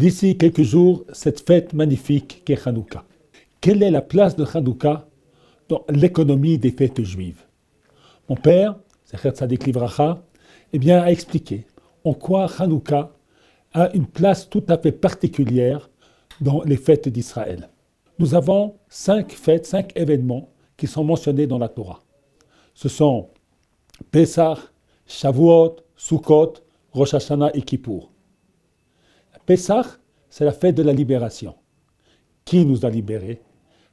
d'ici quelques jours cette fête magnifique qu'est Hanouka. Quelle est la place de Hanouka dans l'économie des fêtes juives Mon père, Zecher Tzadik Livracha, eh bien, a expliqué en quoi Hanouka a une place tout à fait particulière dans les fêtes d'Israël. Nous avons cinq fêtes, cinq événements qui sont mentionnés dans la Torah. Ce sont Pesach, Shavuot, Sukkot, Rosh Hashanah et Kippour. Pessah, c'est la fête de la libération. Qui nous a libérés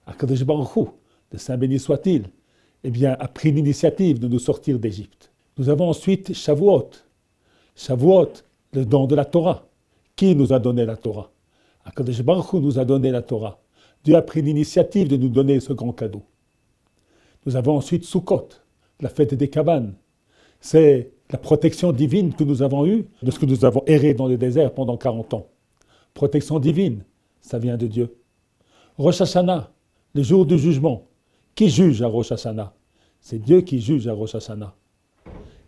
Akadosh Baruch de Saint béni soit-il, eh bien, a pris l'initiative de nous sortir d'Égypte. Nous avons ensuite Shavuot. Shavuot, le don de la Torah. Qui nous a donné la Torah Akadosh Baruch nous a donné la Torah. Dieu a pris l'initiative de nous donner ce grand cadeau. Nous avons ensuite Sukkot, la fête des cabanes. C'est la protection divine que nous avons eue de ce que nous avons erré dans le désert pendant 40 ans. Protection divine, ça vient de Dieu. Rosh Hashanah, le jour du jugement. Qui juge à Rosh Hashanah C'est Dieu qui juge à Rosh Hashanah.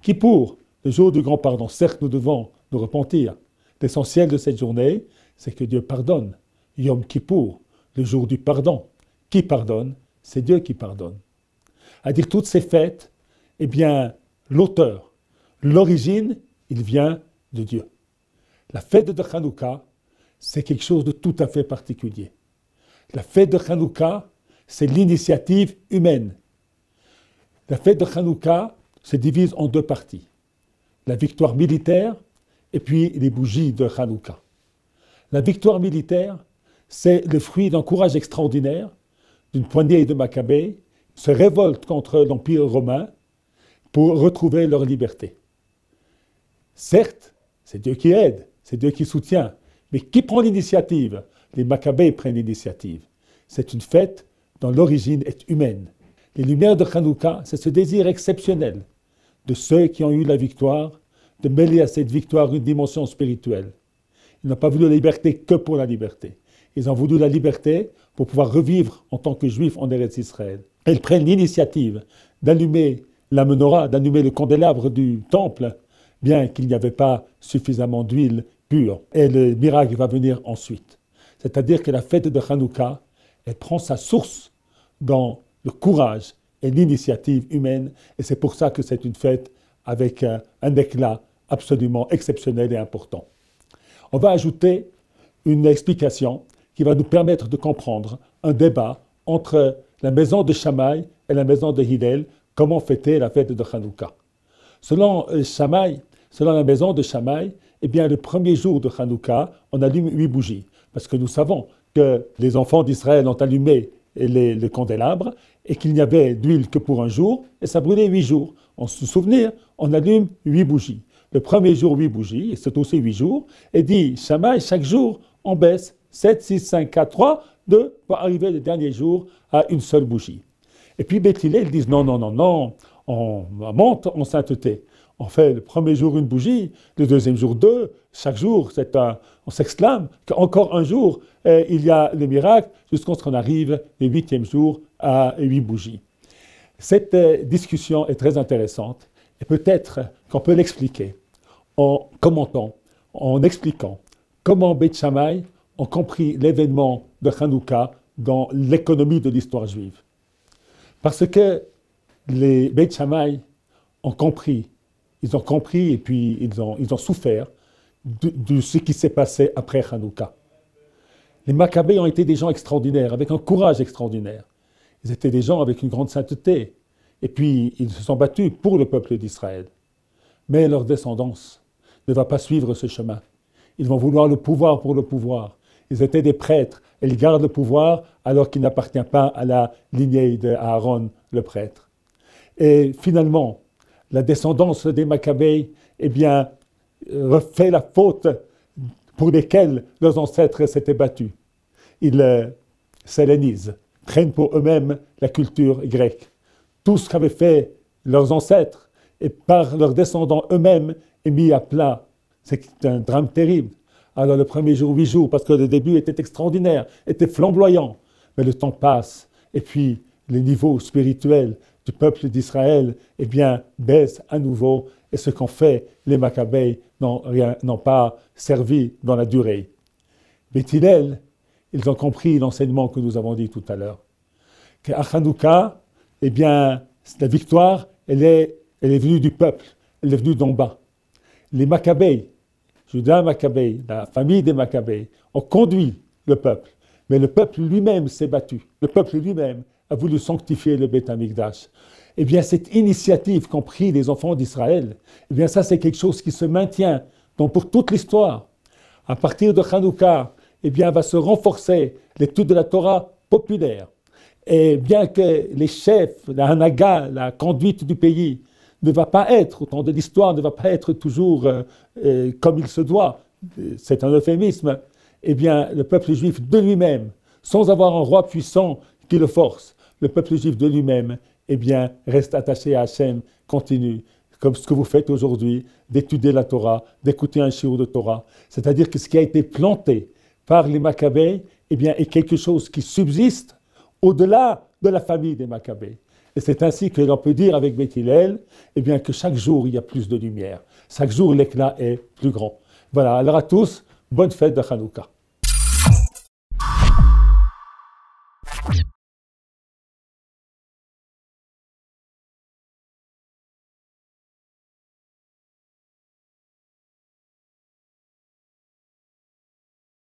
Qui pour le jour du grand pardon Certes, nous devons nous repentir. L'essentiel de cette journée, c'est que Dieu pardonne. Yom Kippour, le jour du pardon. Qui pardonne C'est Dieu qui pardonne. À dire toutes ces fêtes, eh bien, l'auteur l'origine, il vient de Dieu. La fête de Hanouka, c'est quelque chose de tout à fait particulier. La fête de Hanouka, c'est l'initiative humaine. La fête de Hanouka se divise en deux parties. La victoire militaire et puis les bougies de Hanouka. La victoire militaire, c'est le fruit d'un courage extraordinaire d'une poignée de Maccabées se révoltent contre l'Empire romain pour retrouver leur liberté. Certes, c'est Dieu qui aide, c'est Dieu qui soutient, mais qui prend l'initiative Les Maccabées prennent l'initiative. C'est une fête dont l'origine est humaine. Les lumières de Hanouka, c'est ce désir exceptionnel de ceux qui ont eu la victoire, de mêler à cette victoire une dimension spirituelle. Ils n'ont pas voulu la liberté que pour la liberté. Ils ont voulu la liberté pour pouvoir revivre en tant que juifs en Eretz Israël. Ils prennent l'initiative d'allumer la menorah, d'allumer le candélabre du temple bien qu'il n'y avait pas suffisamment d'huile pure. Et le miracle va venir ensuite. C'est-à-dire que la fête de Hanouka, elle prend sa source dans le courage et l'initiative humaine, et c'est pour ça que c'est une fête avec euh, un, éclat absolument exceptionnel et important. On va ajouter une explication qui va nous permettre de comprendre un débat entre la maison de Shammai et la maison de Hillel, comment fêter la fête de Hanouka. Selon euh, Shammai, Selon la maison de Shamaï, eh bien, le premier jour de Hanouka, on allume huit bougies. Parce que nous savons que les enfants d'Israël ont allumé les, candélabre et qu'il n'y avait d'huile que pour un jour, et ça brûlait huit jours. On se souvenir, on allume huit bougies. Le premier jour, huit bougies, et c'est aussi huit jours, et dit Shamaï, chaque jour, on baisse 7, 6, 5, 4, 3, 2, pour arriver le dernier jour à une seule bougie. Et puis Béthilé, ils disent non, non, non, non, on monte en sainteté on fait le premier jour une bougie, le deuxième jour deux, chaque jour, c'est un, on s'exclame qu'encore un jour, euh, il y a le miracle, jusqu'à ce qu'on arrive le huitième jour à huit bougies. Cette euh, discussion est très intéressante et peut-être qu'on peut, l'expliquer en commentant, en expliquant comment Beit Shammai ont compris l'événement de Hanouka dans l'économie de l'histoire juive. Parce que les Beit Shammai ont compris ils ont compris et puis ils ont, souffert de, ce qui s'est passé après Hanouka. Les Maccabées ont été des gens extraordinaires, avec un courage extraordinaire. Ils étaient des gens avec une grande sainteté. Et puis, ils se sont battus pour le peuple d'Israël. Mais leur descendance ne va pas suivre ce chemin. Ils vont vouloir le pouvoir pour le pouvoir. Ils étaient des prêtres. Et ils gardent le pouvoir alors qu'il n'appartient pas à la lignée d'Aaron, le prêtre. Et finalement, la descendance des Maccabées, eh bien, euh, refait la faute pour laquelle leurs ancêtres s'étaient battus. Ils euh, prennent pour eux-mêmes la culture grecque. Tout ce qu'avaient fait leurs ancêtres et par leurs descendants eux-mêmes est mis à plat. C'est un drame terrible. Alors le premier jour, huit jours, parce que le début était extraordinaire, était flamboyant, mais le temps passe et puis les niveaux spirituels du peuple d'Israël, eh bien, baisse à nouveau et ce qu'ont fait les Maccabées n'ont pas servi dans la durée. Bethilel, ils ont compris l'enseignement que nous avons dit tout à l'heure. que Hanouka, eh bien, la victoire, elle est, elle est venue du peuple, elle est venue d'en bas. Les Maccabées, Judas Maccabée, la famille des Maccabées, ont conduit le peuple. Mais le peuple lui-même s'est battu. Le peuple lui-même a voulu sanctifier le Beth Amikdash. Eh bien, cette initiative qu'ont pris les enfants d'Israël, eh bien, ça, c'est quelque chose qui se maintient donc pour toute l'histoire. À partir de Hanouka, eh bien, va se renforcer l'étude de la Torah populaire. Et bien que les chefs, la Hanaga, la conduite du pays, ne va pas être, au temps de l'histoire, ne va pas être toujours euh, euh, comme il se doit, c'est un euphémisme, eh bien, le peuple juif de lui-même, sans avoir un roi puissant qui le force, le peuple juif de lui-même, eh bien, reste attaché à Hachem, continue, comme ce que vous faites aujourd'hui, d'étudier la Torah, d'écouter un shiur de Torah. C'est-à-dire que ce qui a été planté par les Maccabées, eh bien, est quelque chose qui subsiste au-delà de la famille des Maccabées. Et c'est ainsi que l'on peut dire avec Béthilel eh bien, que chaque jour, il y a plus de lumière. Chaque jour, l'éclat est plus grand. Voilà, alors à tous, bonne fête de Hanouka.